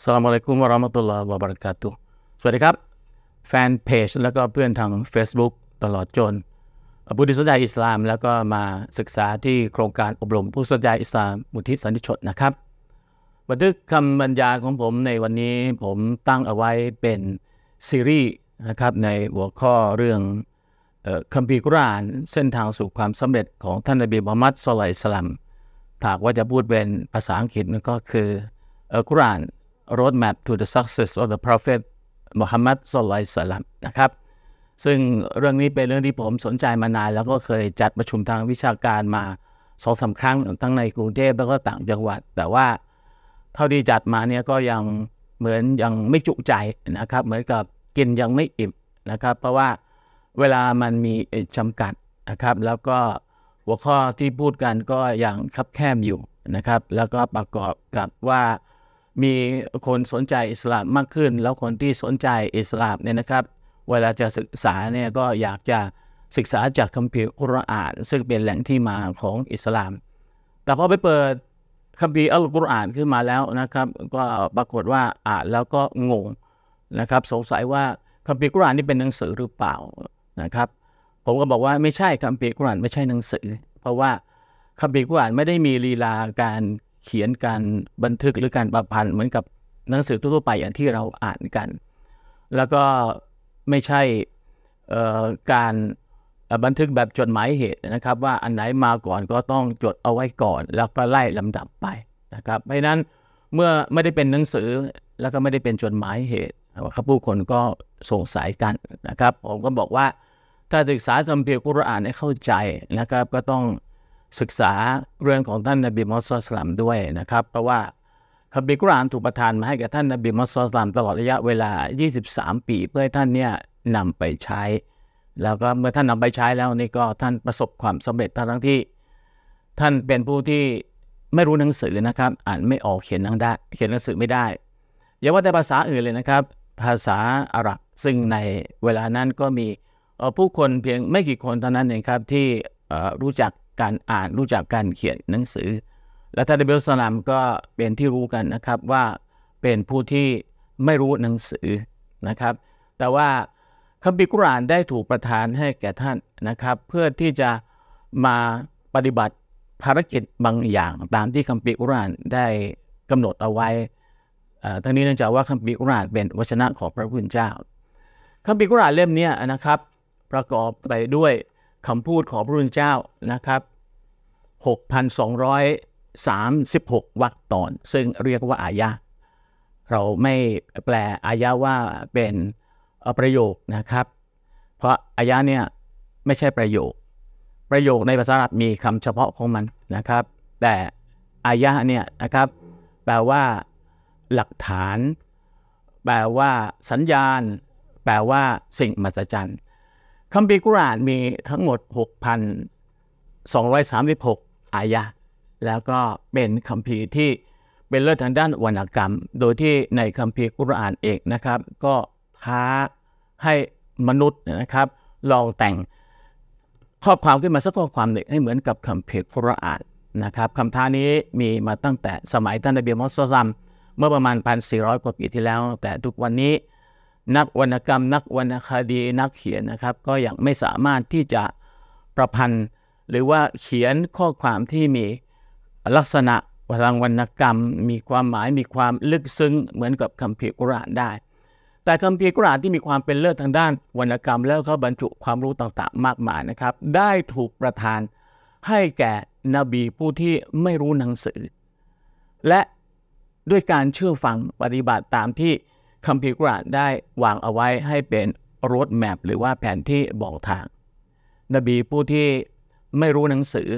สลามอะลัยกุมวะรามะตุลลอฮ์วะบะรากาตุสวัสดีครับ แฟนเพจแล้วก็เพื่อนทาง Facebook ตลอดจนผู้ที่สนใจอิสลามแล้วก็มาศึกษาที่โครงการอบรมผู้สนใจอิสลามมุทิสันติชนนะครับ บันทึกคำบรรยายของผมในวันนี้ผมตั้งเอาไว้เป็นซีรีส์นะครับในหัวข้อเรื่องคัมภีร์กุรานเส้นทางสู่ความสำเร็จของท่านนบีมุฮัมมัดสุลัยสลัมถากว่าจะพูดเป็นภาษาอังกฤษก็คือกุราน roadmap to the success of the prophet Muhammad s a l l a l a m นะครับซึ่งเรื่องนี้เป็นเรื่องที่ผมสนใจมานาน แล้วก็เคยจัดประชุมทางวิชาการมาสองสาครั้งทั้งในกรุงเทพแล้วก็ต่างจังหวัด แต่ว่าเท่าที่จัดมาเนี่ยก็ยัง เหมือนยังไม่จุใจนะครับ เหมือนกับกินยังไม่อิ่มนะครับ เพราะว่าเวลามันมีจำกัดนะครับ แล้วก็หัวข้อที่พูดกันก็ยังคับแคบอยู่นะครับ แล้วก็ประกอบกับว่ามีคนสนใจอิสลามมากขึ้น แล้วคนที่สนใจอิสลามเนี่ยนะครับ เวลาจะศึกษาเนี่ยก็อยากจะศึกษาจากคัมภีร์อุรอานซึ่งเป็นแหล่งที่มาของอิสลาม แต่พอไปเปิดคัมภีร์อัลกุรอานขึ้นมาแล้วนะครับก็ปรากฏว่าอ่านแล้วก็งงนะครับสงสัยว่าคัมภีร์กุรอานนี่เป็นหนังสือหรือเปล่านะครับ ผมก็บอกว่าไม่ใช่คัมภีร์กุรอานไม่ใช่หนังสือ เพราะว่าคัมภีร์กุรอานไม่ได้มีลีลาการเขียนการบันทึกหรือการประพันธ์เหมือนกับหนังสือทั่วไปอย่างที่เราอ่านกัน แล้วก็ไม่ใช่การบันทึกแบบจดหมายเหตุนะครับ ว่าอันไหนมาก่อนก็ต้องจดเอาไว้ก่อนแล้วก็ไล่ลำดับไปนะครับเพราะนั้นเมื่อไม่ได้เป็นหนังสือแล้วก็ไม่ได้เป็นจดหมายเหตุครับผู้คนก็สงสัยกันนะครับผมก็บอกว่าถ้าศึกษาจัมพีย์กุรอานให้เข้าใจนะครับก็ต้องศึกษาเรื่องของท่านนบีมอสซสลัมด้วยนะครับเพราะว่าคัมภีร์กุรอานถูกประทานมาให้กับท่านนบีมอสซสลัมตลอดระยะเวลา 23 ปี เพื่อให้ท่านเนี่ยนำไปใช้ แล้วก็เมื่อท่านนำไปใช้แล้วนี่ก็ท่านประสบความสำเร็จทั้งที่ ท่านเป็นผู้ที่ไม่รู้หนังสือนะครับอ่านไม่ออกเขียนหนังได้เขียนหนังสือไม่ได้อย่าว่าแต่ภาษาอื่นเลยนะครับ ภาษาอาหรับซึ่งในเวลานั้นก็มีผู้คนเพียงไม่กี่คนเท่านั้นเองครับที่รู้จักการอ่านรู้จักการเขียนหนังสือ และท่านเบลสลามก็เป็นที่รู้กันนะครับว่าเป็นผู้ที่ไม่รู้หนังสือนะครับ แต่ว่าคัมภีร์กุรานได้ถูกประทานให้แก่ท่านนะครับ เพื่อที่จะมาปฏิบัติภารกิจบางอย่าง ตามที่คัมภีร์กุรานได้กำหนดเอาไว้ทั้งนี้เนื่องจากว่าคัมภีร์กุรานเป็นวชนะของพระพุทธเจ้าคัมภีร์กุรานเล่มนี้นะครับประกอบไปด้วยคำพูดของพระพุทธเจ้านะครับ6,236วรรคตอน ซึ่งเรียกว่าอายะ เราไม่แปลอายะว่าเป็นประโยคนะครับ เพราะอายะเนี่ยไม่ใช่ประโยค ประโยคในภาษาอัษมีคำเฉพาะของมันนะครับ แต่อายะเนี่ยนะครับแปลว่าหลักฐาน แปลว่าสัญญาณ แปลว่าสิ่งมหัศจรรย์คัมภีร์กุรานมีทั้งหมด 6,236 อายะแล้วก็เป็นคัมภีร์ที่เป็นเลิศทางด้านวรรณกรรม โดยที่ในคัมภีร์กุรานเองนะครับ ก็ท้าให้มนุษย์นะครับลองแต่งข้อความขึ้นมาสักข้อความหนึ่งให้เหมือนกับคัมภีร์กุรานนะครับคำท้านี้มีมาตั้งแต่สมัยท่านนบีมุสซมมัมเมื่อประมาณ 1,400 กว่าปีที่แล้ว แต่ทุกวันนี้นักวรรณกรรม นักวรรณคดีนักเขียนนะครับก็ยังไม่สามารถที่จะประพันธ์หรือว่าเขียนข้อความที่มีลักษณะพลังวรรณกรรมมีความหมายมีความลึกซึ้งเหมือนกับคัมภีร์กุรานได้ แต่คัมภีร์กุรานที่มีความเป็นเลิศทางด้านวรรณกรรมแล้วก็บรรจุความรู้ต่างๆมากมายนะครับได้ถูกประทานให้แก่นบีผู้ที่ไม่รู้หนังสือ และด้วยการเชื่อฟังปฏิบัติตามที่คัมภีร์กุรอานได้วางเอาไว้ให้เป็นรถแมพหรือว่าแผนที่บอกทาง นบีผู้ที่ไม่รู้หนังสือ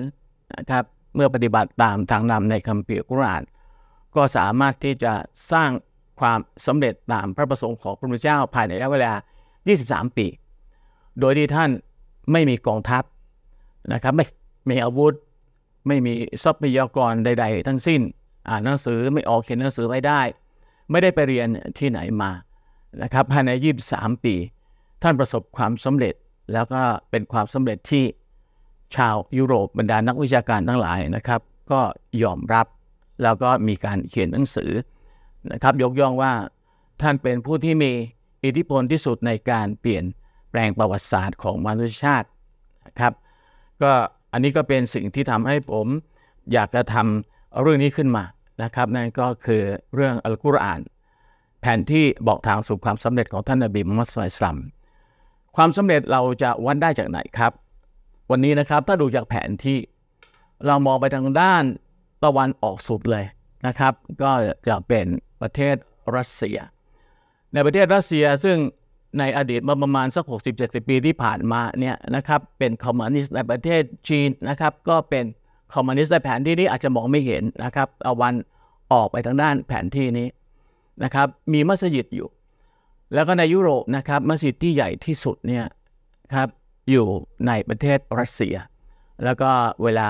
นะครับเมื่อปฏิบัติตามทางนำในคัมภีร์กุรอาน ก็สามารถที่จะสร้างความสำเร็จตามพระประสงค์ของพระพุทธเจ้าภายในระยะเวลา 23 ปี โดยที่ท่านไม่มีกองทัพนะครับไม่มีอาวุธ ไม่มีทรัพยากรใดๆทั้งสิ้น อ่านหนังสือไม่ออกเขียนหนังสือไม่ได้ไม่ได้ไปเรียนที่ไหนมานะครับ ภายใน 23 ปีท่านประสบความสำเร็จแล้วก็เป็นความสำเร็จที่ชาวยุโรปบรรดานักวิชาการทั้งหลายนะครับ ก็ยอมรับแล้วก็มีการเขียนหนังสือนะครับ ยกย่องว่าท่านเป็นผู้ที่มีอิทธิพลที่สุดในการเปลี่ยนแปลงประวัติศาสตร์ของมนุษยชาตินะครับก็อันนี้ก็เป็นสิ่งที่ทำให้ผม อยากจะทำเรื่องนี้ขึ้นมานะครับนั่นก็คือเรื่องอัลกุรอาน แผนที่บอกทางสู่ความสำเร็จของท่านนบีมุฮัมมัดสุลตัมความสำเร็จเราจะวัดได้จากไหนครับ วันนี้นะครับถ้าดูจากแผนที่เรามองไปทางด้านตะวันออกสุดเลยนะครับ ก็จะเป็นประเทศรัสเซีย ในประเทศรัสเซียซึ่งในอดีตมาประมาณสัก60-70 ปีที่ผ่านมาเนี่ยนะครับเป็นคอมมิวนิสต์ในประเทศจีนนะครับ ก็เป็นคอมมิวนิสต์ในแผนที่นี้อาจจะมองไม่เห็นนะครับเอาวันออกไปทางด้านแผนที่นี้นะครับมีมัสยิดอยู่ แล้วก็ในยุโรปนะครับ มัสยิดที่ใหญ่ที่สุดเนี่ยครับอยู่ในประเทศรัสเซียแล้วก็เวลา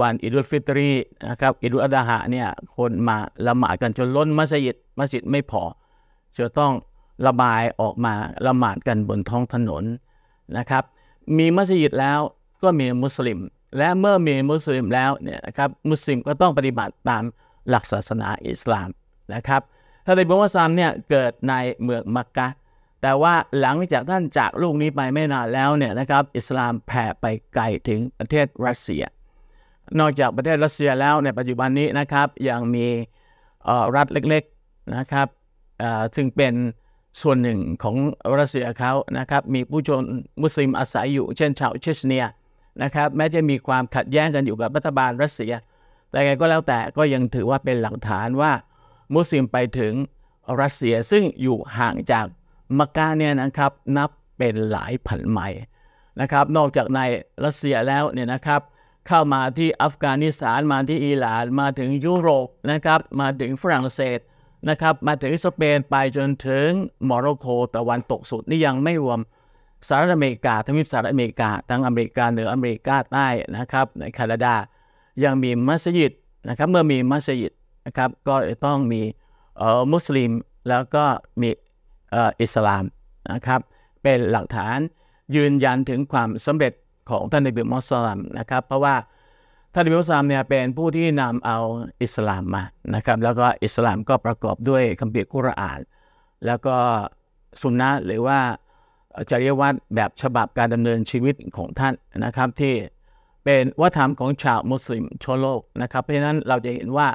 วันอิดุลฟิตรีนะครับอิดุลอาดาะเนี่ยคนมาละหมาดกันจนล้นมัสยิดมัสยิดไม่พอ จะต้องระบายออกมาละหมาดกันบนท้องถนนนะครับมีมัสยิดแล้วก็มีมุสลิมและเมื่อมีมุสลิมแล้วเนี่ยนะครับมุสลิมก็ต้องปฏิบัติตามหลักศาสนาอิสลามนะครับท่านอิบราฮิมซามเนี่ยเกิดในเมืองมักกะแต่ว่าหลังจากท่านจากลูกนี้ไปไม่นานแล้วเนี่ยนะครับอิสลามแผ่ไปไกลถึงประเทศรัสเซีย นอกจากประเทศรัสเซียแล้วในปัจจุบันนี้นะครับยังมีรัฐเล็กๆนะครับซึ่งเป็นส่วนหนึ่งของรัสเซียเขานะครับมีผู้ชนมุสลิมอาศัยอยู่เช่นชาวเชชเนียนะครับแม้จะมีความขัดแย้งกันอยู่กับรัฐบาลรัสเซีย แต่ไงก็แล้วแต่ก็ยังถือว่าเป็นหลักฐานว่า มุสลิมไปถึงรัสเซียซึ่งอยู่ห่างจากมักกะเนี่ยนะครับนับเป็นหลายพันไมล์นะครับนอกจากในรัสเซียแล้วเนี่ยนะครับเข้ามาที่อัฟกานิสถานมาที่อิหร่านมาถึงยุโรปนะครับมาถึงฝรั่งเศสนะครับมาถึงสเปนไปจนถึงโมร็อกโกตะวันตกสุดนี่ยังไม่รวมสหรัฐอเมริกาทั้งมิตรสหรัฐอเมริกาทั้งอเมริกาเหนืออเมริกาใต้นะครับในแคนาดายังมีมัสยิดนะครับเมื่อมีมัสยิดนะครับก็ต้องมีมุสลิมแล้วก็มีอิสลามนะครับเป็นหลักฐานยืนยันถึงความสำเร็จของท่านนบีมุสลิมนะครับเพราะว่าท่านนบีมุสลิมเนี่ยเป็นผู้ที่นำเอาอิสลามมานะครับแล้วก็อิสลามก็ประกอบด้วยคัมภีร์กุรอาน แล้วก็สุนนะหรือว่าจริยวัตรแบบฉบับการดำเนินชีวิตของท่านนะครับที่เป็นวัฒนธรรมของชาวมุสลิมทั่วโลกนะครับ เพราะฉะนั้นเราจะเห็นว่า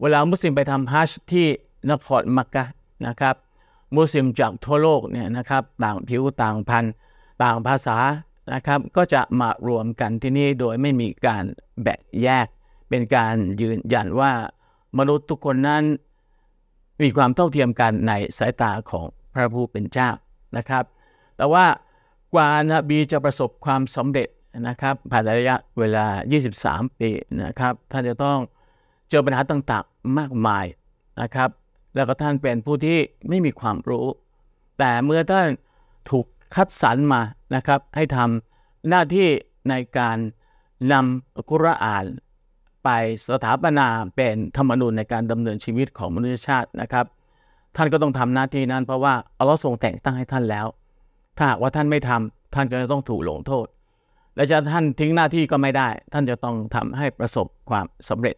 เวลามุสลิมไปทำฮัจญ์ที่นครมักกะนะครับ มุสลิมจากทั่วโลกเนี่ยนะครับ ต่างผิวต่างพันธุ์ ต่างภาษานะครับ ก็จะมารวมกันที่นี่โดยไม่มีการแบ่งแยก เป็นการยืนยันว่ามนุษย์ทุกคนนั้น มีความเท่าเทียมกันในสายตาของพระผู้เป็นเจ้านะครับแต่ว่า กว่านะบีจะประสบความสำเร็จนะครับผ่านระยะเวลา 23 ปีนะครับท่านจะต้องเจอปัญหาต่างๆ มากมายนะครับแล้วก็ท่านเป็นผู้ที่ไม่มีความรู้ แต่เมื่อท่านถูกคัดสรรมานะครับให้ทำหน้าที่ในการนำกุรอาน ไปสถาปนาเป็นธรรมนูญในการดำเนินชีวิตของมนุษยชาตินะครับ ท่านก็ต้องทำหน้าที่นั้นเพราะว่าอัลลอฮ์ทรงแต่งตั้งให้ท่านแล้วถ้าว่าท่านไม่ทำ ท่านก็จะต้องถูกลงโทษ และจะท่านทิ้งหน้าที่ก็ไม่ได้ ท่านจะต้องทำให้ประสบความสำเร็จ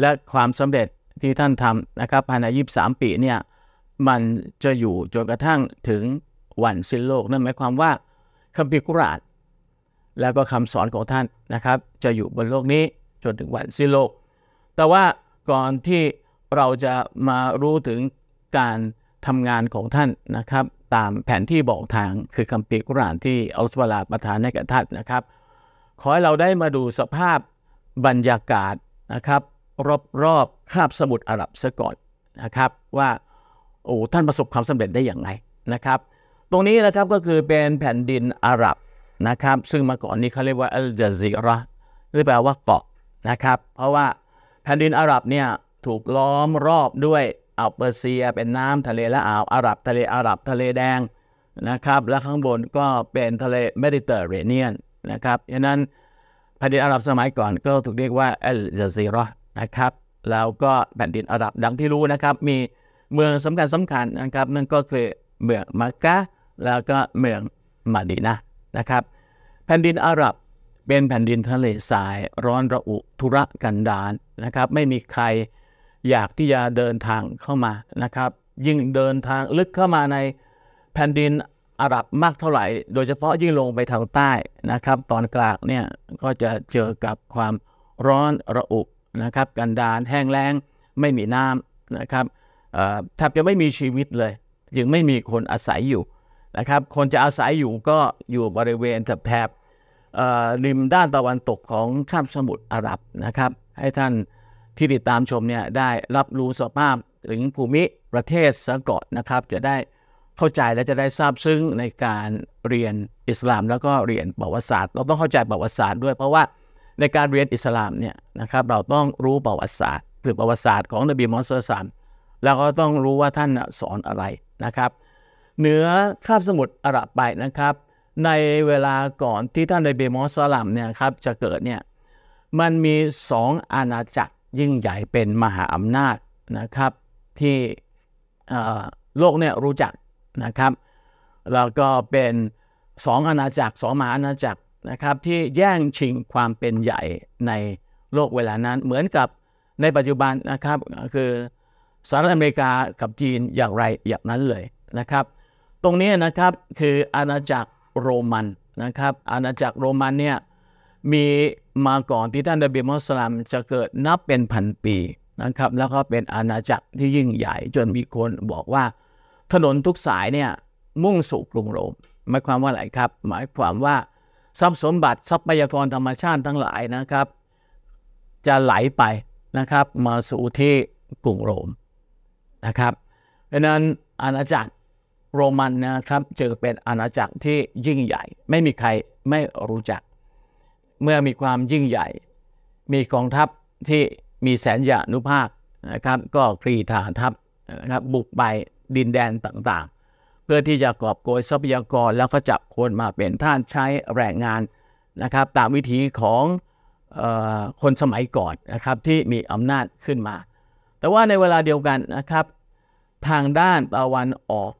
และความสำเร็จที่ท่านทำนะครับ ภายในามปีเนี่ยมันจะอยู่จนกระทั่งถึงวันสิ้นโลกนั่นหมายความว่าคัมภีร์กุรานแล้วก็คำสอนของท่านนะครับ จะอยู่บนโลกนี้จนถึงวันสิ้นโลก แต่ว่าก่อนที่เราจะมารู้ถึงการทำงานของท่านนะครับตามแผนที่บอกทางคือคำปีกุรานที่อัลสวาลาประทานให้กับท่านนะครับ ขอให้เราได้มาดูสภาพบรรยากาศนะครับรอบรอบคาบสมุทรอาหรับซะก่อนนะครับว่า โอ้ท่านประสบความสำเร็จได้อย่างไรนะครับ ตรงนี้นะครับก็คือเป็นแผ่นดินอาหรับนะครับ ซึ่งมาก่อนนี้เขาเรียกว่าอัลจาซีระหรือแปลว่าเกาะนะครับ เพราะว่าแผ่นดินอาหรับเนี่ยถูกล้อมรอบด้วยอ่าวเปอร์เซียเป็นน้ำทะเลและอ่าวอาหรับ ทะเลอาหรับทะเลแดงนะครับและข้างบนก็เป็นทะเลเมดิเตอร์เรเนียนนะครับังนั้นแผ่นดินอาหรับสมัยก่อนก็ถูกเรียกว่าเอลจาซีรอนะครับแล้วก็แผ่นดินอาหรับดังที่รู้นะครับมีเมืองสำคัญสำคัญนะครับนั่นก็คือเมืองมักกะแล้วก็เมืองมาดีนะนะครับ แผ่นดินอาหรับเป็นแผ่นดินทะเลทรายร้อนระอุทุรกันดารนะครับไม่มีใครอยากที่จะเดินทางเข้ามานะครับ ยิ่งเดินทางลึกเข้ามาในแผ่นดินอาหรับมากเท่าไหร่ โดยเฉพาะยิ่งลงไปทางใต้นะครับตอนกลางเนี่ยก็จะเจอกับความร้อนระอุนะครับกันดารแห้งแล้งไม่มีน้ำนะครับแทบจะไม่มีชีวิตเลยยึงไม่มีคนอาศัยอยู่นะครับ คนจะอาศัยอยู่ก็อยู่บริเวณแถบริมด้านตะวันตกของคาบสมุทรอาหรับนะครับ ให้ท่านที่ติดตามชมเนี่ยได้รับรู้สภาพถึงภูมิประเทศสะกดนะครับจะได้เข้าใจและจะได้ทราบซึ้งในการเรียนอิสลาม แล้วก็เรียนประวัติศาสตร์ เราต้องเข้าใจประวัติศาสตร์ด้วยเพราะว่าในการเรียนอิสลามเนี่ยนะครับเราต้องรู้ประวัติศาสตร์คือประวัติศาสตร์ของนบีมอสซามแล้วก็ต้องรู้ว่าท่านสอนอะไรนะครับ เหนือคาบสมุทรอาหรับไปนะครับ ในเวลาก่อนที่ท่านนบีมอสซาสามเนี่ยครับจะเกิดเนี่ยมันมีสองอาณาจักรยิ่งใหญ่เป็นมหาอำนาจนะครับที่โลกเนี่ยรู้จักนะครับแล้วก็เป็นสองอาณาจักรสองมหาอาณาจักรนะครับที่แย่งชิงความเป็นใหญ่ในโลกเวลานั้น เหมือนกับในปัจจุบันนะครับคือสหรัฐอเมริกากับจีนอย่างไรอย่างนั้นเลยนะครับ ตรงนี้นะครับคืออาณาจักรโรมันนะครับอาณาจักรโรมันเนี่ยมีมาก่อนที่ท่านนบีมุสลิมจะเกิดนับเป็นพันปีนะครับแล้วก็เป็นอาณาจักรที่ยิ่งใหญ่ จนมีคนบอกว่าถนนทุกสายเนี่ยมุ่งสู่กรุงโรมหมายความว่าอะไรครับ หมายความว่าทรัพย์สมบัติทรัพยากรธรรมชาติทั้งหลายนะครับ จะไหลไปนะครับมาสู่ที่กรุงโรมนะครับเพราะนั้นอาณาจักรโรมันนะครับจึงเป็นอาณาจักรที่ยิ่งใหญ่ ไม่มีใครไม่รู้จักเมื่อมีความยิ่งใหญ่ มีกองทัพที่มีแสนยานุภาพนะครับ ก็ครีฐานทัพนะครับบุกไปดินแดนต่างๆ เพื่อที่จะกอบโกยทรัพยากรแล้วก็จับคนมาเป็นท่านใช้แรงงานนะครับตามวิธีของคนสมัยก่อนนะครับที่มีอำนาจขึ้นมา แต่ว่าในเวลาเดียวกันนะครับ ทางด้านตะวันออก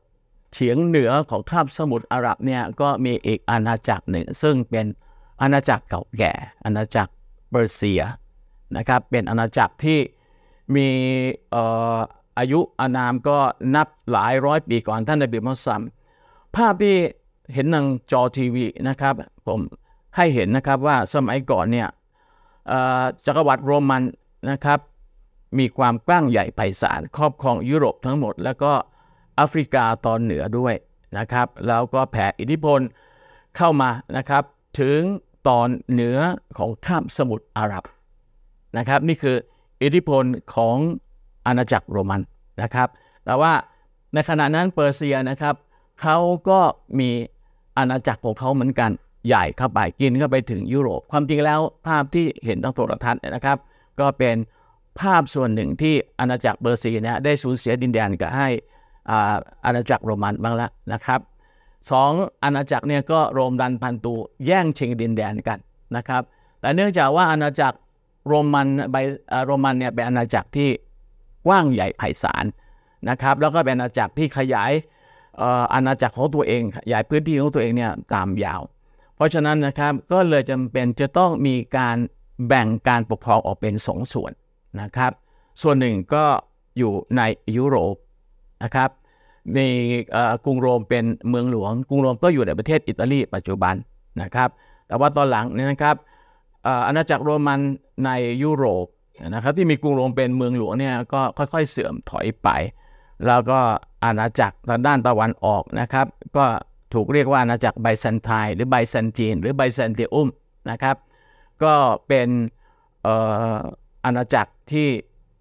เฉียงเหนือของคาบสมุทรอาหรับเนี่ยก็มีอีกอาณาจักรหนึ่งซึ่งเป็นอาณาจักรเก่าแก่อาณาจักรเปอร์เซียนะครับเป็นอาณาจักรที่มีอายุอานามก็นับหลายร้อยปีก่อนท่านนบีมุสัมมภาพที่เห็นทางจอทีวีนะครับ ผมให้เห็นนะครับว่าสมัยก่อนเนี่ยจักรวรรดิโรมันนะครับ มีความกว้างใหญ่ไพศาลครอบครองยุโรปทั้งหมดแล้วก็แอฟริกาตอนเหนือด้วยนะครับ แล้วก็แผ่อิทธิพลเข้ามานะครับถึงตอนเหนือ ของคาบสมุทรอาหรับนะครับ นี่คืออิทธิพลของอาณาจักรโรมันนะครับ แต่ว่าในขณะนั้นเปอร์เซียนะครับเขาก็มีอาณาจักรของเขาเหมือนกันใหญ่เข้าไปกินเข้าไปถึงยุโรปความจริงแล้วภาพที่เห็นทางโทรทัศน์นะครับ ก็เป็นภาพส่วนหนึ่งที่อาณาจักรเปอร์เซียนะได้สูญเสียดินแดนกับให้อาณาจักรโรมันบ้างแล้วนะครับสองอาณาจักรเนี่ยก็โรมดันพันตูแย่งชิงดินแดนกันนะครับ แต่เนื่องจากว่าอาณาจักรโรมันใบโรมันเนี่ยเป็นอาณาจักรที่กว้างใหญ่ไพศาลนะครับ แล้วก็เป็นอาณาจักรที่ขยายอาณาจักรของตัวเอง ขยายพื้นที่ของตัวเองเนี่ยตามยาว เพราะฉะนั้นนะครับก็เลยจำเป็นจะต้องมีการแบ่งการปกครองออกเป็นสองส่วนนะครับ ส่วนหนึ่งก็อยู่ในยุโรปนะครับในกรุงโรมเป็นเมืองหลวง กรุงโรมก็อยู่ในประเทศอิตาลี ปัจจุบันนะครับ แต่ว่าตอนหลังเนี่ยนะครับอาณาจักรโรมันในยุโรปนะครับที่มีกรุงโรมเป็นเมืองหลวงเนี่ยก็ค่อยๆเสื่อมถอยไป แล้วก็อาณาจักรทางด้านตะวันออกนะครับก็ถูกเรียกว่าอาณาจักรไบแซนไทน์หรือไบแซนจีนหรือไบแซนติอุมนะครับ ก็เป็นอาณาจักรที่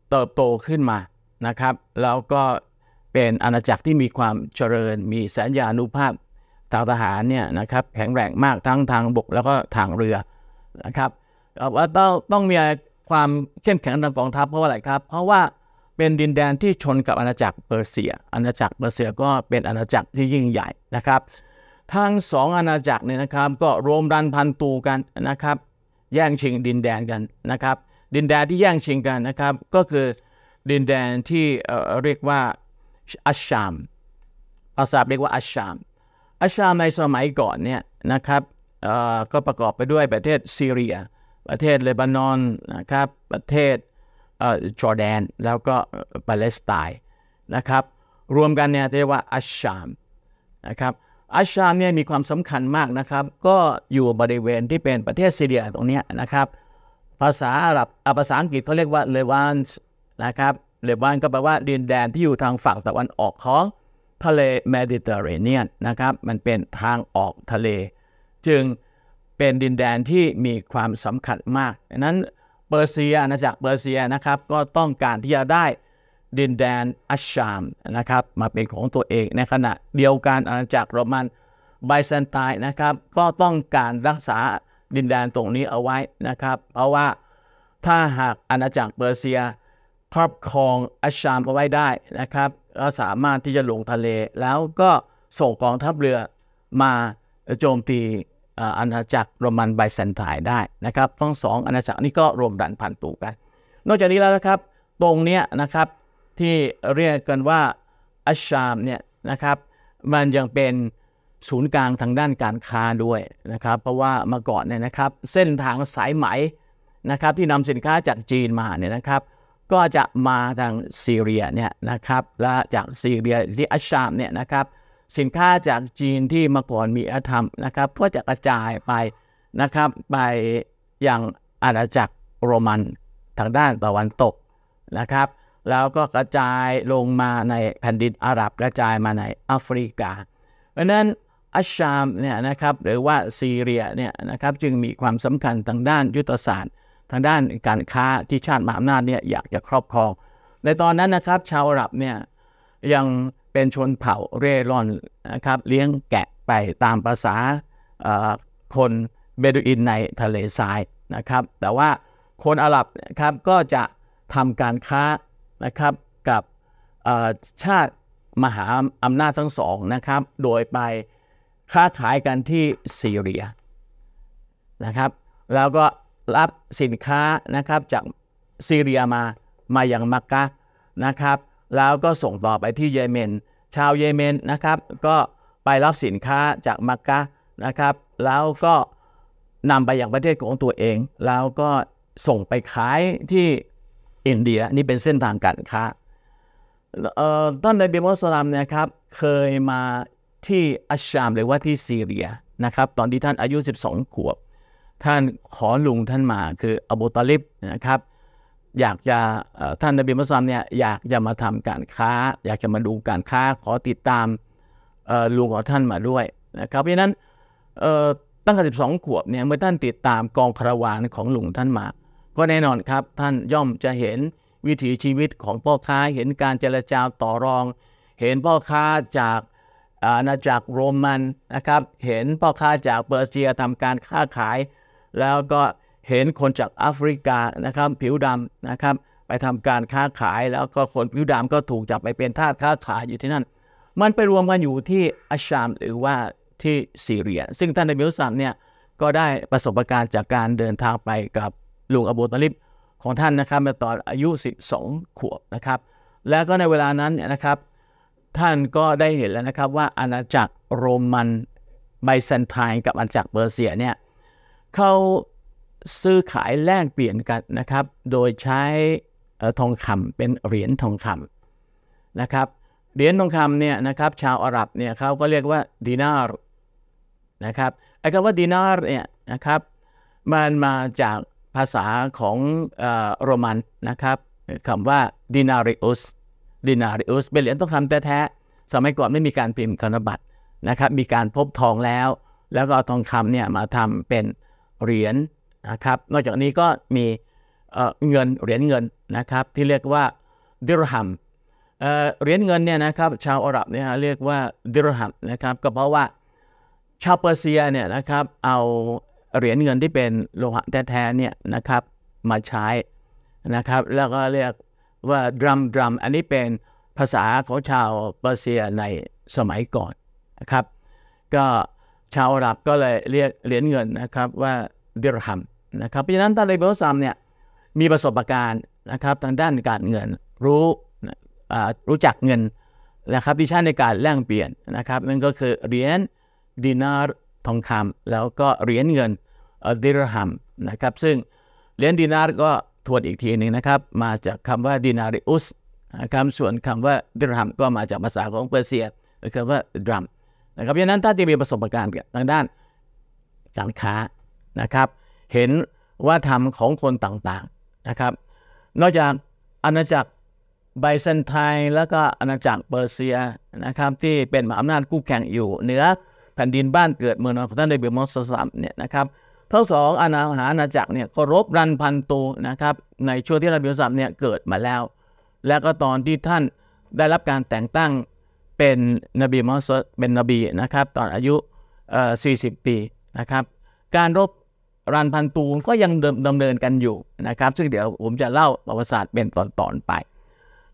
เติบโตขึ้นมานะครับแล้วก็เป็นอาณาจักรที่มีความเจริญมีสัญญาณุภาพทางทหารเนี่ยนะครับแข็งแรงมากทั้งทางบกแล้วก็ทางเรือนะครับว่าต้องต้องมีความเข้มแข็งทางกองทัพเพราะว่าอะไรครับเพราะว่าเป็นดินแดนที่ชนกับอาณาจักรเปอร์เซียอาณาจักรเปอร์เซียก็เป็นอาณาจักรที่ยิ่งใหญ่นะครับ ทั้งสองอาณาจักรเนี่ยนะครับก็รวมรันพันตูกันนะครับ แย่งชิงดินแดนกันนะครับดินแดนที่แย่งชิงกันนะครับก็คือดินแดนที่เรียกว่าอัชชาม ภาษาเรียกว่าอัชชาม อัชชามในสมัยก่อนเนี่ยนะครับก็ประกอบไปด้วยประเทศซีเรีย ประเทศเลบานอนนะครับ ประเทศจอร์แดน แล้วก็ปาเลสไตน์นะครับ รวมกันเนี่ยเรียกว่าอัชชามนะครับ อัชชามเนี่ยมีความสำคัญมากนะครับ ก็อยู่บริเวณที่เป็นประเทศซีเรียตรงนี้นะครับ ภาษาอาหรับ ภาษาอังกฤษเขาเรียกว่าเลวานส์นะครับเลบานก็แปลว่าดินแดนที่อยู่ทางฝั่งตะวันออกของทะเลเมดิเตอร์เรเนียนนะครับมันเป็นทางออกทะเล จึงเป็นดินแดนที่มีความสำคัญมากดังนั้นเปอร์เซียอาณาจักรเปอร์เซียนะครับก็ต้องการที่จะได้ดินแดนอัชชามนะครับมาเป็นของตัวเองในขณะเดียวกันอาณาจักรโรมันไบแซนไตน์นะครับก็ต้องการรักษาดินแดนตรงนี้เอาไว้นะครับเพราะว่าถ้าหากอาณาจักรเปอร์เซียครอบครองอัชามเอาไว้ได้นะครับก็สามารถที่จะลงทะเลแล้วก็ส่งกองทัพเรือมาโจมตีอาณาจักรโรมันไบแซนไทน์ได้นะครับทั้งสองอาณาจักรนี้ก็รวมดันพันตูกัน นอกจากนี้แล้วนะครับ ตรงนี้นะครับที่เรียกกันว่าอัชชามเนี่ยนะครับ มันยังเป็นศูนย์กลางทางด้านการค้าด้วยนะครับ เพราะว่ามาก่อนเนี่ยนะครับ เส้นทางสายไหมนะครับ ที่นำสินค้าจากจีนมาเนี่ยนะครับก็จะมาทางซีเรียเนี่ยนะครับและจากซีเรียที่อัชชามเนี่ยนะครับสินค้าจากจีนที่มาก่อนมีอาธรรมนะครับก็จะกระจายไปนะครับไปยังอาณาจักรโรมันทางด้านตะวันตกนะครับแล้วก็กระจายลงมาในแผ่นดินอาหรับกระจายมาในแอฟริกา เพราะนั้นอัชชามเนี่ยนะครับหรือว่าซีเรียเนี่ยนะครับจึงมีความสำคัญทางด้านยุทธศาสตร์ทางด้านการค้าที่ชาติมหาอำนาจเนี่ยอยากจะครอบครอง ในตอนนั้นนะครับชาวอาหรับเนี่ยยังเป็นชนเผ่าเร่ร่อนนะครับ เลี้ยงแกะไปตามภาษาคนเบดูอินในทะเลทรายนะครับ แต่ว่าคนอาหรับนะครับก็จะทำการค้านะครับกับชาติมหาอำนาจทั้งสองนะครับ โดยไปค้าขายกันที่ซีเรียนะครับ แล้วก็รับสินค้านะครับจากซีเรียมามาอย่างมักกะนะครับ แล้วก็ส่งต่อไปที่เยเมนชาวเยเมนนะครับก็ไปรับสินค้าจากมักกะนะครับ แล้วก็นำไปอย่างประเทศของตัวเอง แล้วก็ส่งไปขายที่อินเดียนี่เป็นเส้นทางการค้าตอนในบิมอสลามนะครับเคยมาที่อัชชาม หรือว่าที่ซีเรียนะครับตอนที่ท่านอายุ 12ขวบท่านขอลุงท่านมาคืออบูตาลิบนะครับ อยากจะท่านนบีมุสลิมเนี่ยอยากจะมาทำการค้า อยากจะมาดูการค้าขอติดตามลุงของท่านมาด้วยนะครับเพราะนั้นตั้งแต่องขวบเนี่ยเมื่อท่านติดตามกองคารวานของลุงท่านมาก็แน่นอนครับท่านย่อมจะเห็นวิถีชีวิตของพ่อค้าเห็นการเจรจาต่อรอง เห็นพ่อค้าจากอาณาจักรโรมันนะครับเห็นพ่อค้าจากเปอร์เซียทำการค้าขายแล้วก็เห็นคนจากแอฟริกานะครับผิวดำนะครับไปทำการค้าขายแล้วก็คนผิวดำก็ถูกจับไปเป็นทาสค้าขายอยู่ที่นั่น มันไปรวมกันอยู่ที่อาชามหรือว่าที่ซีเรียซึ่งท่านนมิลสันเนี่ยก็ได้ประสบการณ์จากการเดินทางไปกับลุงอบูตอลิบของท่านนะครับตอนอายุ 12 ขวบนะครับแล้วก็ในเวลานั้นเนะครับท่านก็ได้เห็นแล้วนะครับว่าอาณาจักรโรมันไบแซนไทน์กับอาณาจักรเปอร์เซียเนี่ยเขาซื้อขายแลกเปลี่ยนกันนะครับ โดยใช้ทองคำเป็นเหรียญทองคำนะครับ เหรียญทองคำเนี่ยนะครับชาวอาหรับเนี่ยเขาก็เรียกว่าดินาร์นะครับไอ้คำว่าดินาร์เนี่ยนะครับมันมาจากภาษาของโรมันนะครับคำว่าดินาริอุส ดินาริอุสเป็นเหรียญทองคำแท้ ๆ สมัยก่อนไม่มีการพิมพ์ธนบัตรนะครับ มีการพบทองแล้ว แล้วก็เอาทองคำเนี่ยมาทำเป็นเหรียญนะครับ นอกจากนี้ก็มีเงินเหรียญเงินนะครับที่เรียกว่าดิรฮัมเหรียญเงินเนี่ยนะครับชาวอาหรับเนี่ยเรียกว่าดิรฮัมนะครับก็เพราะว่าชาวเปอร์เซียเนี่ยนะครับเอาเหรียญเงินที่เป็นโลหะแท้ๆเนี่ยนะครับมาใช้นะครับแล้วก็เรียกว่าดรัมดรัมอันนี้เป็นภาษาของชาวเปอร์เซียในสมัยก่อนนะครับก็ชาวอาหรับก็เลยเรียกเหรียญเงินนะครับว่าดิรฮัมนะครับเพราะฉะนั้นท่านเลเบลซัมเนี่ยมีประสบการณ์นะครับทางด้านการเงินรู้รู้จักเงินนะครับดิชันในการแลกเปลี่ยนนะครับนั่นก็คือเหรียญดินาร์ทองคำแล้วก็เหรียญเงินดิรฮัมนะครับซึ่งเหรียญดินาร์ก็ทวนอีกทีหนึ่งนะครับมาจากคำว่าดินาริอุสคำส่วนคำว่าดิรฮัมก็มาจากภาษาของเปอร์เซียคือคำว่าดรัมนะครับเพราะนั้นถ้าจะมีประสบการณ์ทางด้านการค้านะครับเห็นว่าธรรมของคนต่างๆนะครับนอกจากอาณาจักรไบเซนไทน์แล้วก็อาณาจักรเปอร์เซียนะครับที่เป็นมหาอำนาจคู่แข่งอยู่เหนือแผ่นดินบ้านเกิดเมืองนอนของท่านเดบิวมอสซัมเนี่ยนะครับทั้งสองอาณาหาอาณาจักรเนี่ยก็รบรันพันตูนะครับในช่วงที่รัเบิวซัมเนี่ยเกิดมาแล้ว และก็ตอนที่ท่านได้รับการแต่งตั้งเป็นนบีมอสเป็นนบีนะครับตอนอายุ 40 ปีนะครับ การรบรันพันตูนก็ยังดำเนินกันอยู่นะครับ ซึ่งเดี๋ยวผมจะเล่าประวัติศาสตร์เป็นตอนๆไป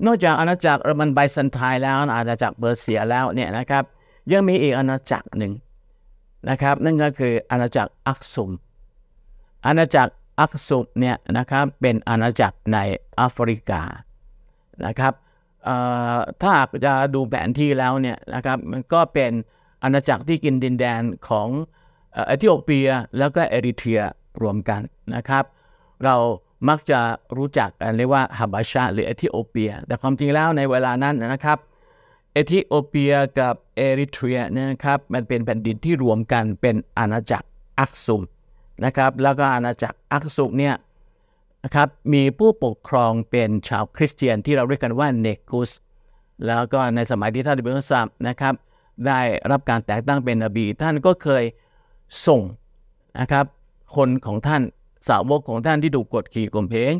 นอกจากอาณาจักรมันไบซันไทยแล้ว อาณาจักรเบอร์เซียแล้วเนี่ยนะครับ ยังมีอีกอาณาจักรหนึ่งนะครับ นั่นก็คืออาณาจักรอักซุม อาณาจักรอักซุมเนี่ยนะครับเป็นอาณาจักรในแอฟริกานะครับถ้าจะดูแผนที่แล้วเนี่ยนะครับมันก็เป็นอาณาจักรที่กินดินแดนของเอธิโอเปียแล้วก็เอริเทียรวมกันนะครับเรามักจะรู้จักเรียกว่าฮับบาชาหรือเอธิโอเปีย แต่ความจริงแล้วในเวลานั้นนะครับเอธิโอเปียกับเอริเทียนะครับมันเป็นแผ่นดินที่รวมกันเป็นอาณาจักรอักซุมนะครับแล้วก็อาณาจักรอักซุมเนี่ยนะครับมีผู้ปกครองเป็นชาวคริสเตียน ที่เราเรียกกันว่าเนกุสแล้วก็ในสมัยที่ท่านเบลซัมนะครับได้รับการแต่งตั้งเป็นนบี ท่านก็เคยส่งนะครับคนของท่านสาวกของท่านที่ถูกกดขี่ก่มเพง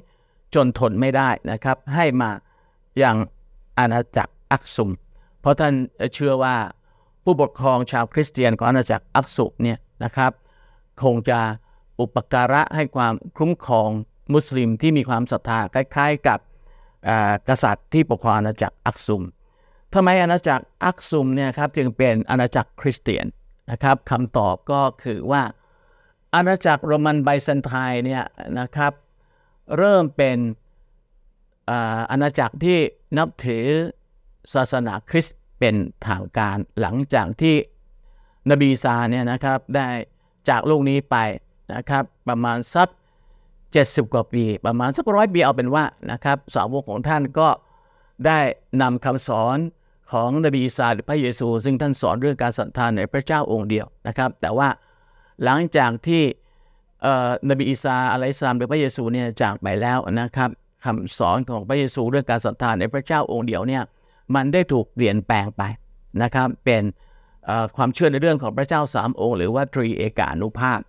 จนทนไม่ได้นะครับให้มาอย่างอาณาจักรอักซุม เพราะท่านเชื่อว่าผู้ปกครองชาวคริสเตียนของอาณาจักรอักซุมเนี่ยนะครับคงจะอุปการะให้ความคุ้มครองมุสลิมที่มีความศรัทธาคล้ายๆ กับกษัตริย์ที่ปกครองอาณาจักรอักซุมทำไมอาณาจักรอักซุมเนี่ยครับจึงเป็นอาณาจักรคริสเตียนนะครับคำตอบก็คือว่าอาณาจักรโรมันไบแซนไทน์เนี่ยนะครับเริ่มเป็นอาณาจักรที่นับถือศาสนาคริสต์เป็นทางการหลังจากที่นบีซาเนี่ยนะครับได้จากโลกนี้ไปนะครับประมาณสัก70กว่าปีประมาณ สักร้อยปีเอาเป็นว่านะครับสาวกของท่านก็ได้นำคำสอนของนบีอีสาหรือพระเยซู ซึ่งท่านสอนเรื่องการสันทานในพระเจ้าองค์เดียวนะครับแต่ว่าหลังจากที่นบีอีสาอะลรสาม หรือพระเยซูเนี่ยจากไปแล้วนะครับคำสอนของพระเยซูเรื่องการสันทานในพระเจ้าองค์เดียวเนี่ยมันได้ถูกเปลี่ยนแปลงไปนะครับเป็นความเชื่อในเรื่องของพระเจ้าสามองค์หรือว่าตรีเอกานุภาพ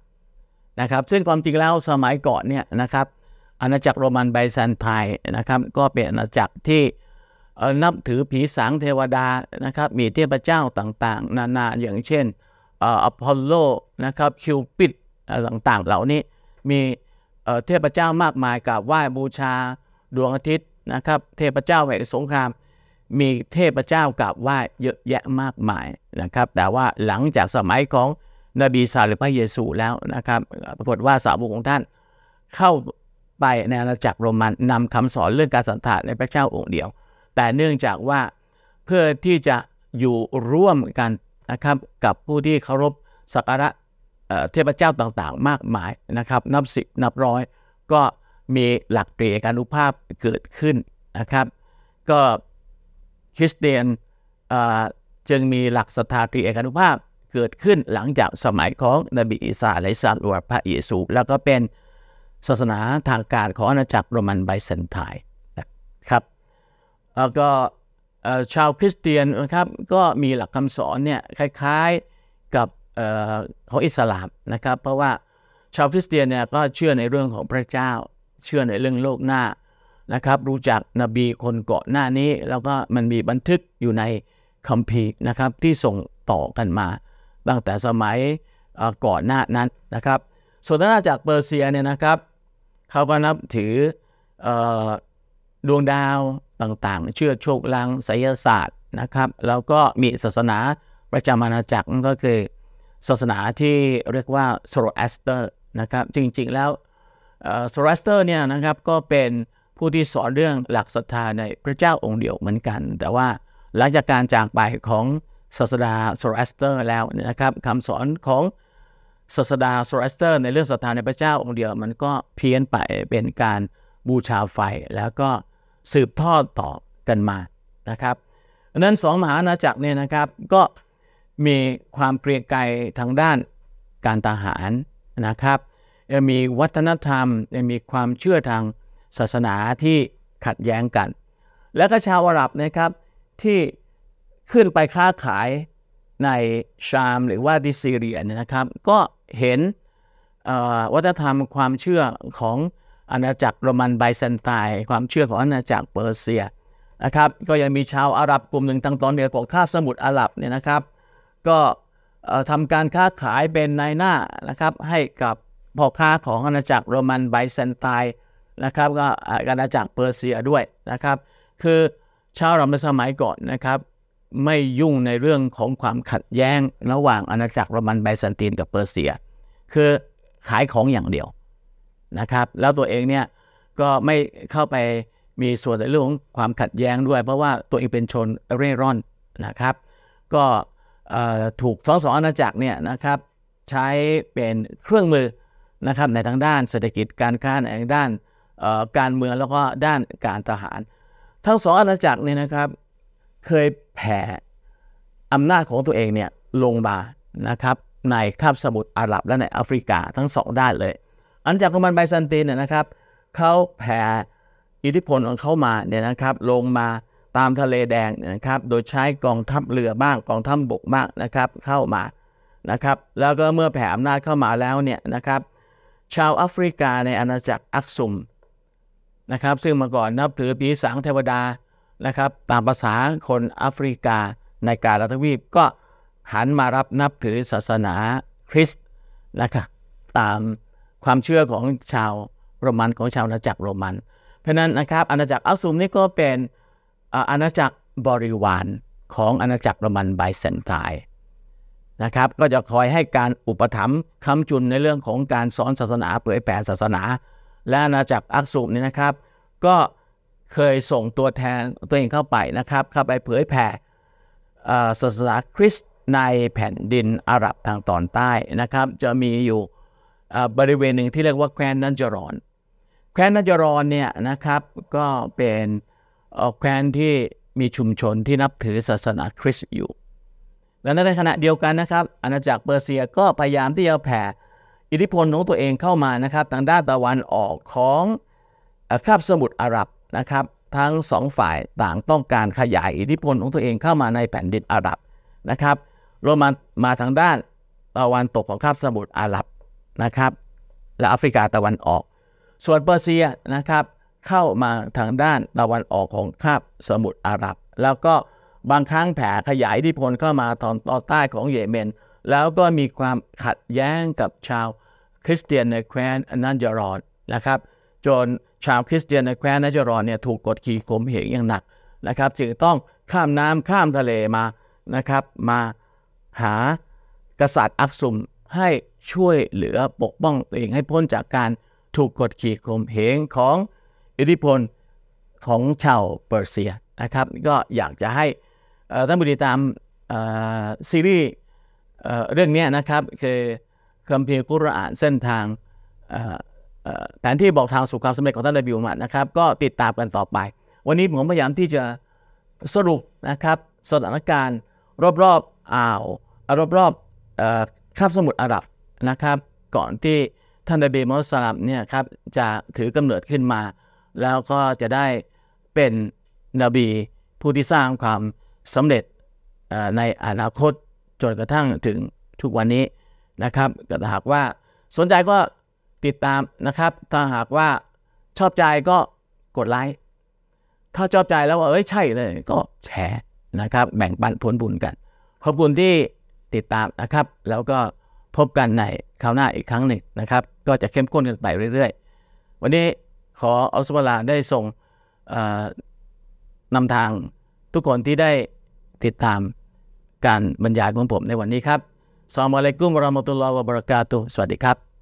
นะครับ ซึ่งความจริงแล้วสมัยก่อนเนี่ยนะครับอาณาจักรโรมันไบแซนไทน์นะครับก็เป็นอาณาจักรที่นับถือผีสางเทวดานะครับมีเทพเจ้าต่างๆ นานาอย่างเช่นอพอลโลนะครับคิวปิดต่างๆเหล่านี้มีเทพเจ้ามากมายกราบไหว้บูชา ดวงอาทิตย์นะครับเทพเจ้าแห่งสงคราม มีเทพเจ้ากราบไหว้เยอะแยะมากมายนะครับแต่ว่าหลังจากสมัยของนบีสาหรือพระเยซูแล้วนะครับ ปรากฏว่าสาวกของท่านเข้าไปในอาณาจักรโรมันนำคำสอนเรื่องการสันทานในพระเจ้าองค์เดียว แต่เนื่องจากว่าเพื่อที่จะอยู่ร่วมกันนะครับกับผู้ที่เคารพสักการะเทพเจ้าต่างๆ มากมายนะครับนับสิบนับร้อยก็มีหลักเกณฑ์การุภาพเกิดขึ้นนะครับก็คริสเตียนจึงมีหลักสถาตรีเอกานุภาพเกิดขึ้นหลังจากสมัยของนบีอิสาไลซาลัวพระเยซู แล้วก็เป็นศาสนาทางการของอาณาจักรโรมันไบเซนไทน์นะครับแล้วก็ชาวคริสเตียนนะครับก็มีหลักคำสอนเนี่ยคล้ายๆกับของอิสลามนะครับ เพราะว่าชาวคริสเตียนเนี่ยก็เชื่อในเรื่องของพระเจ้าเชื่อในเรื่องโลกหน้านะครับ รู้จักนบีคนเกาะหน้านี้ แล้วก็มันมีบันทึกอยู่ในคัมภีร์นะครับที่ส่งต่อกันมาตั้งแต่สมัยก่อนหน้านั้นนะครับส่วนอาณาจักรเปอร์เซียเนี่ยนะครับ เขาก็นับถือดวงดาวต่างๆ เชื่อโชคลางไสยศาสตร์นะครับ แล้วก็มีศาสนาประจำอาณาจักรก็คือ ศาสนาที่เรียกว่าโซโรแอสเตอร์นะครับจริงๆแล้วโซโรแอสเตอร์เนี่ยนะครับก็เป็นผู้ที่สอนเรื่องหลักศรัทธาในพระเจ้าองค์เดียวเหมือนกันแต่ว่าหลังจากการจากไปของศาสดาโซลสเตอร์ แล้วนะครับคำสอนของศาสดาโซลสเตอร์ในเรื่องศรัทธาในพระเจ้าองค์เดียว มันก็เพี้ยนไปเป็นการบูชาไฟ แล้วก็สืบทอดต่อกันมานะครับดังนั้นสองมหาอาณาจักรเนี่ยนะครับ ก็มีความเกรียงไกรทางด้านการทหารนะครับมีวัฒนธรรมมีความเชื่อทางศาสนาที่ขัดแย้งกัน และก็ชาวอาหรับนะครับที่ขึ้นไปค้าขายในชามหรือว่าดิซีเรียนะครับ ก็เห็นวัฒนธรรมความเชื่อของอาณาจักรโรมันไบเซนไตน์ความเชื่อของอาณาจักรเปอร์เซียนะครับ ก็ยังมีชาวอาหรับกลุ่มหนึ่งทางตอนเหนือของคาบสมุทรอาหรับเนี่ยนะครับ ก็ทำการค้าขายเป็นนายหน้านะครับ ให้กับพ่อค้าของอาณาจักรโรมันไบเซนไตน์นะครับ ก็อาณาจักรเปอร์เซียด้วยนะครับ คือชาวอรัในสมัยก่อนนะครับไม่ยุ่งในเรื่องของความขัดแย้งระหว่างอาณาจักรโรมันไบซันตินกับเปอร์เซีย คือขายของอย่างเดียวนะครับ แล้วตัวเองเนี่ยก็ไม่เข้าไปมีส่วนในเรื่องของความขัดแย้งด้วย เพราะว่าตัวเองเป็นชนเร่ร่อนนะครับ ก็ถูกสสองอาณาจักรเนี่ยนะครับ ใช้เป็นเครื่องมือนะครับในทางด้านเศรษฐกิจการค้าในด้านการเมืองแล้วก็ด้านการทหาร ทั้งสองอาณาจักรเนี่ยนะครับเคยแผ่อำนาจของตัวเองเนี่ยลงมานะครับในคาบสมุทรอาหรับและในแอฟริกาทั้งสองด้านเลยอันจากโรมันไบซันตินเนี่ยนะครับเขาแผ่อิทธิพลของเขามาเนี่ยนะครับลงมาตามทะเลแดงนะครับโดยใช้กองทัพเรือบ้างกองทัพบบกบ้างนะครับเข้ามานะครับแล้วก็เมื่อแผ่อำนาจเข้ามาแล้วเนี่ยนะครับชาวแอฟริกาในอาณาจักรอักซุมนะครับซึ่งมาก่อนนับถือปีสางเทวดานะครับตามภาษาคนแอฟริกาในกาลทวีปก็หันมารับนับถือศาสนาคริสต์นะครับตามความเชื่อของชาวโรมันของชาวอาณาจักรโรมัน เพราะนั้นนะครับอาณาจักรอัสซุมนี่ก็เป็นอาณาจักรบริวารของอาณาจักรโรมันไบเซนไทน์นะครับก็จะคอยให้การอุปถัมภ์คำจุนในเรื่องของการสอนศาสนาเผยแผ่ศาสนา และอาณาจักรอักซุมนี่นะครับก็เคยส่งตัวแทนตัวเองเข้าไปนะครับเข้าไปเผยแผ่ศาสนาคริสต์ในแผ่นดินอาหรับทางตอนใต้นะครับ จะมีอยู่บริเวณหนึ่งที่เรียกว่าแคว้นนัจรอนแคว้นนัจรอนเนี่ยนะครับก็เป็นแคว้นที่มีชุมชนที่นับถือศาสนาคริสต์อยู่ และในขณะเดียวกันนะครับอาณาจักรเปอร์เซียก็พยายามที่จะแผ่ อิทธิพลของตัวเองเข้ามานะครับทางด้านตะวันออกของคาบสมุทรอาหรับนะครับ ทั้งสองฝ่ายต่างต้องการขยายอิทธิพลของตัวเองเข้ามาในแผ่นดินอาหรับนะครับรวมมา มาทางด้านตะวันตกของคาบสมุทรอาหรับนะครับ และแอฟริกาตะวันออก ส่วนเปอร์เซียนะครับเข้ามาทางด้านตะวันออกของคาบสมุทรอาหรับ แล้วก็บางครั้งแผ่ขยายอิทธิพลเข้ามาตอนตอนใต้ของเยเมน แล้วก็มีความขัดแย้งกับชาวคริสเตียนในแคว้นนันจารอนนะครับจนชาวคริสเตียนในแคว้นนจรอนเนี่ยถูกกดขี่ข่มเหงอย่างหนักนะครับจึงต้องข้ามน้ำข้ามทะเลมานะครับมาหากษัตริย์อักซุมให้ช่วยเหลือปกป้องตัวเองให้พ้นจากการถูกกดขี่ข่มเหงของอิทธิพล ของชาวเปอร์เซียนะครับ ก็อยากจะให้ท่านผู้ติดตามซีรีส์เรื่องนี้นะครับคือคัมภีร์กุรอานเส้นทางแผนที่บอกทางสู่ความสำเร็จของท่านนบีอุมัดนะครับก็ติดตามกันต่อไป วันนี้ผมพยายามที่จะสรุปนะครับ สถานการณ์รอบๆอ่าวรอบรอบคาบสมุทรอาหรับนะครับ ก่อนที่ท่านนบีมุสลิมเนี่ยครับจะถือกำเนิดขึ้นมา แล้วก็จะได้เป็นนบีผู้ที่สร้างความสำเร็จในอนาคตจนกระทั่งถึงทุกวันนี้นะครับ ก็หากว่าสนใจก็ติดตามนะครับ ถ้าหากว่าชอบใจก็กดไลค์ ถ้าชอบใจแล้วว่าเอ้ยใช่เลย ก็แชร์นะครับ แบ่งปันผลบุญกัน ขอบคุณที่ติดตามนะครับ แล้วก็พบกันในคราวหน้าอีกครั้งหนึ่งนะครับ ก็จะเข้มข้นกันไปเรื่อยๆ วันนี้ขออัลสุบลาได้ส่งนำทางทุกคนที่ได้ติดตามการบรรยายของผมในวันนี้ครับซอมอะลัยกุมรอมตุลลอฮ์วะบรักาตุสวัสดีครับ